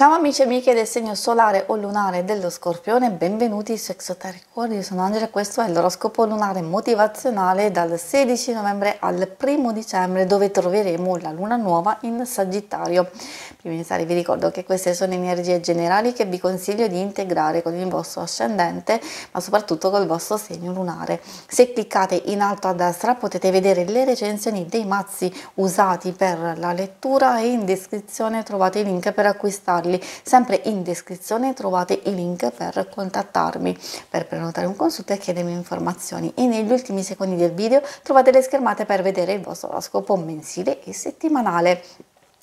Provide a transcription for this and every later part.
Ciao amici e amiche del segno solare o lunare dello scorpione, benvenuti su Exoteric World, io sono Angela e questo è l'oroscopo lunare motivazionale dal 16 novembre al 1 dicembre dove troveremo la luna nuova in Sagittario. Prima di iniziare vi ricordo che queste sono energie generali che vi consiglio di integrare con il vostro ascendente ma soprattutto col vostro segno lunare. Se cliccate in alto a destra potete vedere le recensioni dei mazzi usati per la lettura e in descrizione trovate i link per acquistarli contattarli. Sempre in descrizione trovate i link per contattarmi, per prenotare un consulto e chiedermi informazioni. E negli ultimi secondi del video trovate le schermate per vedere il vostro oroscopo mensile e settimanale.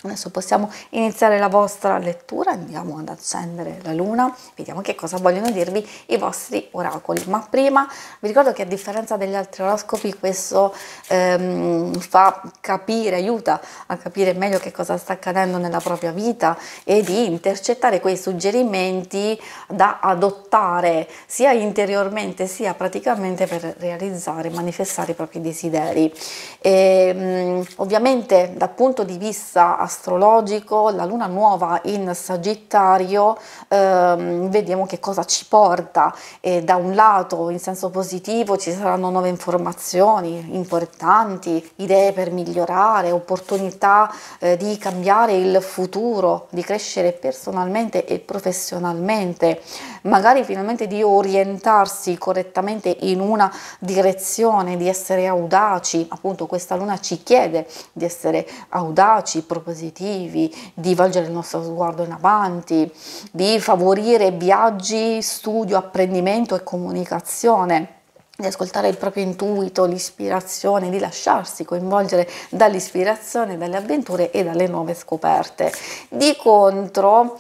Adesso possiamo iniziare la vostra lettura, andiamo ad accendere la luna, vediamo che cosa vogliono dirvi i vostri oracoli. Ma prima vi ricordo che a differenza degli altri oroscopi questo ehm, fa capire, aiuta a capire meglio che cosa sta accadendo nella propria vita e di intercettare quei suggerimenti da adottare sia interiormente sia praticamente per realizzare, manifestare i propri desideri. E, ehm, ovviamente dal punto di vista astrologico, la luna nuova in Sagittario, ehm, vediamo che cosa ci porta. E da un lato, in senso positivo, ci saranno nuove informazioni importanti, idee per migliorare, opportunità eh, di cambiare il futuro, di crescere personalmente e professionalmente, magari finalmente di orientarsi correttamente in una direzione, di essere audaci. Appunto, questa luna ci chiede di essere audaci, propositivi positivi, di volgere il nostro sguardo in avanti, di favorire viaggi, studio, apprendimento e comunicazione di ascoltare il proprio intuito, l'ispirazione, di lasciarsi coinvolgere dall'ispirazione, dalle avventure e dalle nuove scoperte. Di contro,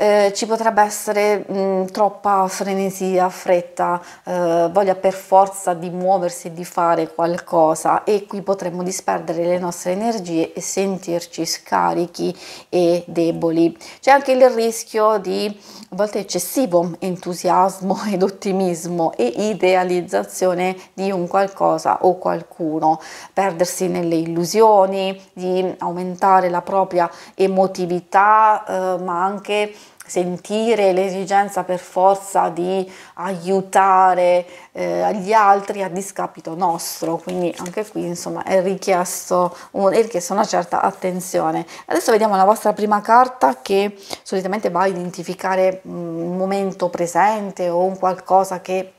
eh, ci potrebbe essere mh, mm, troppa frenesia, fretta, eh, voglia per forza di muoversi e di fare qualcosa e qui potremmo disperdere le nostre energie e sentirci scarichi e deboli. C'è anche il rischio di a volte eccessivo entusiasmo ed ottimismo e idealizzazione di un qualcosa o qualcuno, perdersi nelle illusioni, di aumentare la propria emotività, eh, ma anche sentire l'esigenza per forza di aiutare eh, gli altri a discapito nostro, quindi anche qui insomma è, richiesto un, è richiesta una certa attenzione. Adesso vediamo la vostra prima carta che solitamente va a identificare un mm, momento presente o un qualcosa che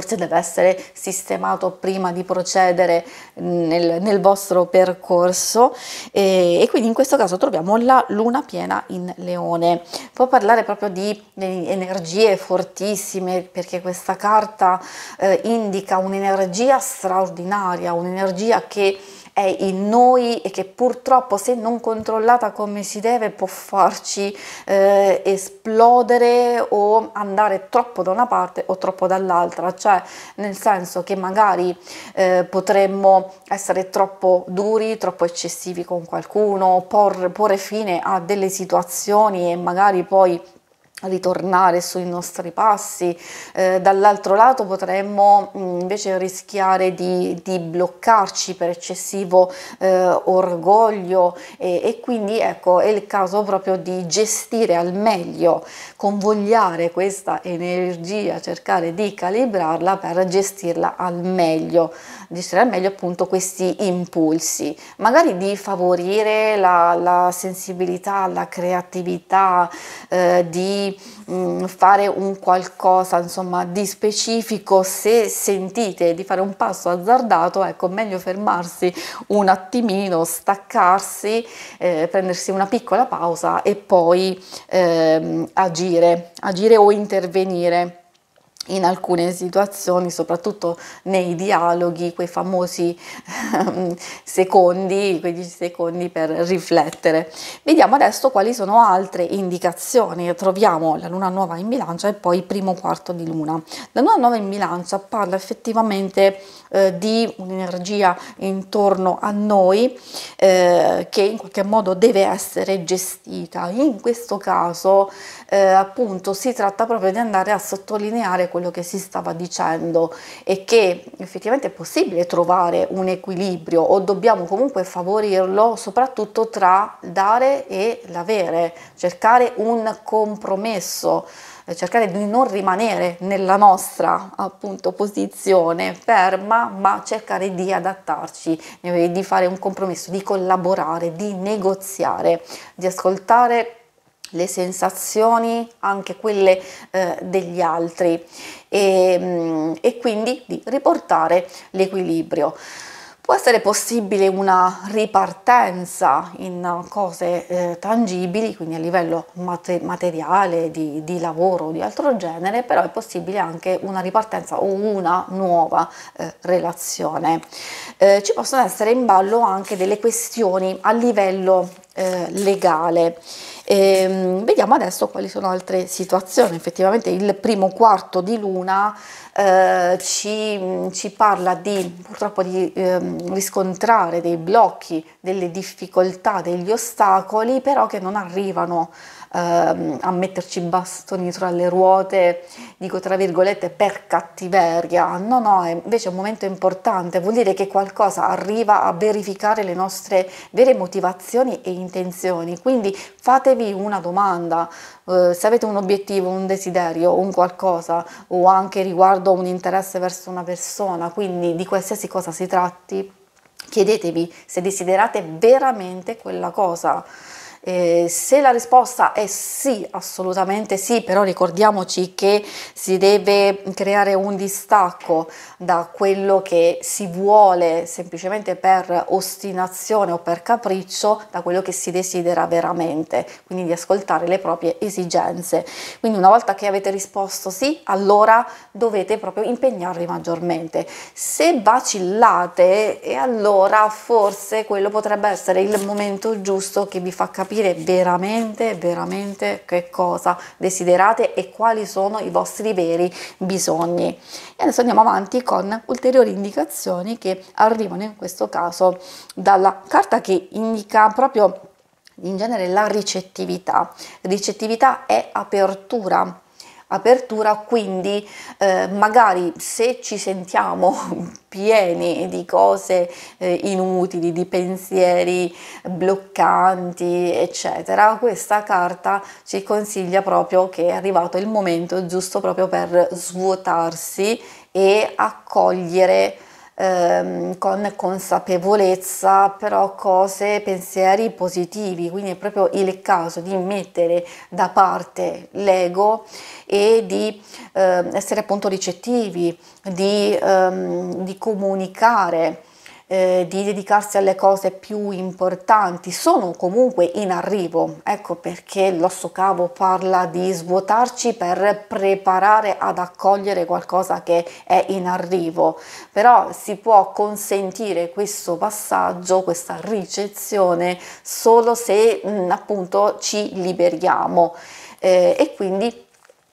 forse deve essere sistemato prima di procedere mm, nel, nel vostro percorso e, e, quindi in questo caso troviamo la luna piena in leone. Può parlare proprio di energie fortissime perché questa carta eh, indica un'energia straordinaria, un'energia che è in noi e che purtroppo se non controllata come si deve può farci eh, esplodere o andare troppo da una parte o troppo dall'altra, cioè nel senso che magari eh, potremmo essere troppo duri, troppo eccessivi con qualcuno, porre, porre fine a delle situazioni e magari poi ritornare sui nostri passi, eh, dall'altro lato potremmo mh, mm, invece rischiare di, di, bloccarci per eccessivo eh, orgoglio e, e, quindi ecco è il caso proprio di gestire al meglio, convogliare questa energia, cercare di calibrarla per gestirla al meglio, gestire al meglio appunto questi impulsi, magari di favorire la, la sensibilità, la creatività, eh, di mh, mm, fare un qualcosa insomma di specifico se sentite di fare un passo azzardato ecco meglio fermarsi un attimino staccarsi eh, prendersi una piccola pausa e poi ehm, agire agire o intervenire in alcune situazioni, soprattutto nei dialoghi, quei famosi secondi, quei 10 secondi per riflettere. Vediamo adesso quali sono altre indicazioni. Troviamo la luna nuova in bilancia e poi il primo quarto di luna. La luna nuova in bilancia parla effettivamente eh, di un'energia intorno a noi eh, che in qualche modo deve essere gestita. In questo caso eh, appunto si tratta proprio di andare a sottolineare quello che si stava dicendo e che effettivamente è possibile trovare un equilibrio o dobbiamo comunque favorirlo soprattutto tra dare e l'avere, cercare un compromesso eh, cercare di non rimanere nella nostra appunto posizione ferma, ma cercare di adattarci, eh, di fare un compromesso, di collaborare, di negoziare, di ascoltare le sensazioni, anche quelle eh, degli altri e, mm, e quindi di riportare l'equilibrio. Può essere possibile una ripartenza in cose eh, tangibili, quindi a livello mate materiale, di, di lavoro o di altro genere, però è possibile anche una ripartenza o una nuova eh, relazione. Eh, ci possono essere in ballo anche delle questioni a livello eh, legale. E, ehm, vediamo adesso quali sono altre situazioni. Effettivamente il primo quarto di luna eh, ci, ci, parla di purtroppo di eh, riscontrare dei blocchi, delle difficoltà, degli ostacoli, però che non arrivano ehm, a metterci bastoni tra le ruote, dico tra virgolette, per cattiveria. No, no, è invece un momento importante, vuol dire che qualcosa arriva a verificare le nostre vere motivazioni e intenzioni. Quindi fatevi una domanda, eh, se avete un obiettivo, un desiderio, un qualcosa o anche riguardo un interesse verso una persona, quindi di qualsiasi cosa si tratti, chiedetevi se desiderate veramente quella cosa. Eh, se la risposta è sì, assolutamente sì, però ricordiamoci che si deve creare un distacco da quello che si vuole semplicemente per ostinazione o per capriccio, da quello che si desidera veramente, quindi di ascoltare le proprie esigenze. Quindi una volta che avete risposto sì, allora dovete proprio impegnarvi maggiormente. Se vacillate, e allora forse quello potrebbe essere il momento giusto che vi fa capire capire veramente, veramente che cosa desiderate e quali sono i vostri veri bisogni. E adesso andiamo avanti con ulteriori indicazioni che arrivano in questo caso dalla carta che indica proprio in genere la ricettività. Ricettività è apertura apertura, quindi eh, magari se ci sentiamo pieni di cose eh, inutili, di pensieri bloccanti, eccetera, questa carta ci consiglia proprio che è arrivato il momento giusto proprio per svuotarsi e accogliere ehm, con consapevolezza, però cose, pensieri positivi, quindi è proprio il caso di mettere da parte l'ego e di ehm, essere appunto ricettivi, di, ehm, di comunicare eh, di dedicarsi alle cose più importanti, sono comunque in arrivo, ecco perché l'osso cavo parla di svuotarci per preparare ad accogliere qualcosa che è in arrivo, però si può consentire questo passaggio, questa ricezione solo se mh, mm, appunto ci liberiamo eh, e quindi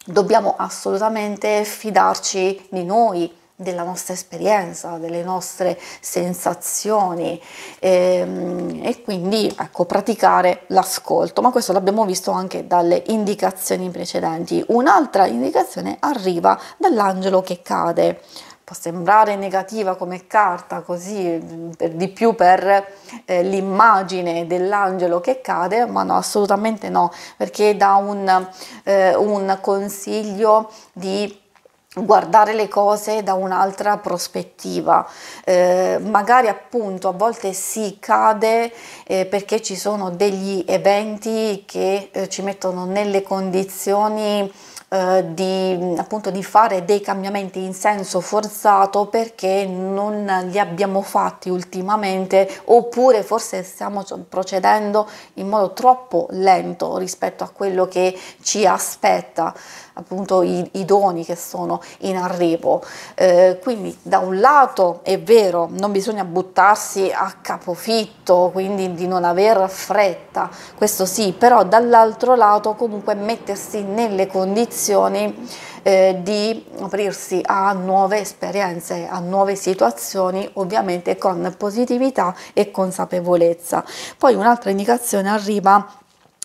dobbiamo assolutamente fidarci di noi, della nostra esperienza, delle nostre sensazioni e, ehm, e quindi ecco, praticare l'ascolto, ma questo l'abbiamo visto anche dalle indicazioni precedenti. Un'altra indicazione arriva dall'angelo che cade. Può sembrare negativa come carta, così per di più per eh, l'immagine dell'angelo che cade, ma no, assolutamente no, perché dà un, eh, un consiglio di guardare le cose da un'altra prospettiva eh, magari appunto a volte si cade eh, perché ci sono degli eventi che eh, ci mettono nelle condizioni eh, di, appunto, di fare dei cambiamenti in senso forzato perché non li abbiamo fatti ultimamente oppure forse stiamo procedendo in modo troppo lento rispetto a quello che ci aspetta appunto i, i doni che sono in arrivo eh, quindi da un lato è vero non bisogna buttarsi a capofitto quindi di non aver fretta questo sì però dall'altro lato comunque mettersi nelle condizioni condizioni eh, di aprirsi a nuove esperienze, a nuove situazioni, ovviamente con positività e consapevolezza. Poi un'altra indicazione arriva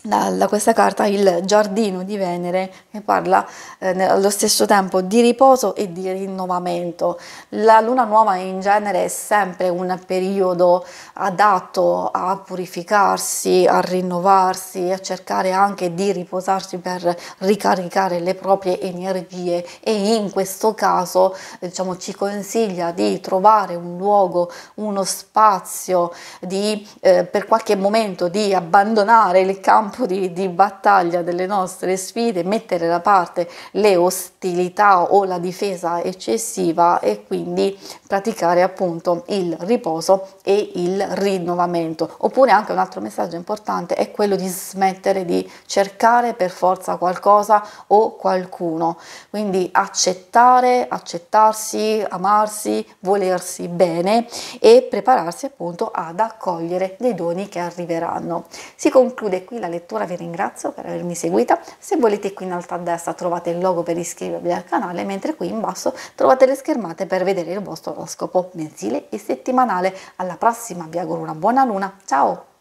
da, da, questa carta il giardino di Venere che parla eh, allo stesso tempo di riposo e di rinnovamento. La luna nuova in genere è sempre un periodo adatto a purificarsi, a rinnovarsi, a cercare anche di riposarsi per ricaricare le proprie energie e in questo caso diciamo, ci consiglia di trovare un luogo, uno spazio, di, eh, per qualche momento di abbandonare il campo campo di, di battaglia delle nostre sfide, mettere da parte le ostilità o la difesa eccessiva e quindi praticare appunto il riposo e il rinnovamento. Oppure anche un altro messaggio importante è quello di smettere di cercare per forza qualcosa o qualcuno, quindi accettare, accettarsi, amarsi, volersi bene e prepararsi appunto ad accogliere dei doni che arriveranno. Si conclude qui la lezione lettura vi ringrazio per avermi seguita, se volete qui in alto a destra trovate il logo per iscrivervi al canale, mentre qui in basso trovate le schermate per vedere il vostro oroscopo mensile e settimanale. Alla prossima, vi auguro una buona luna, ciao!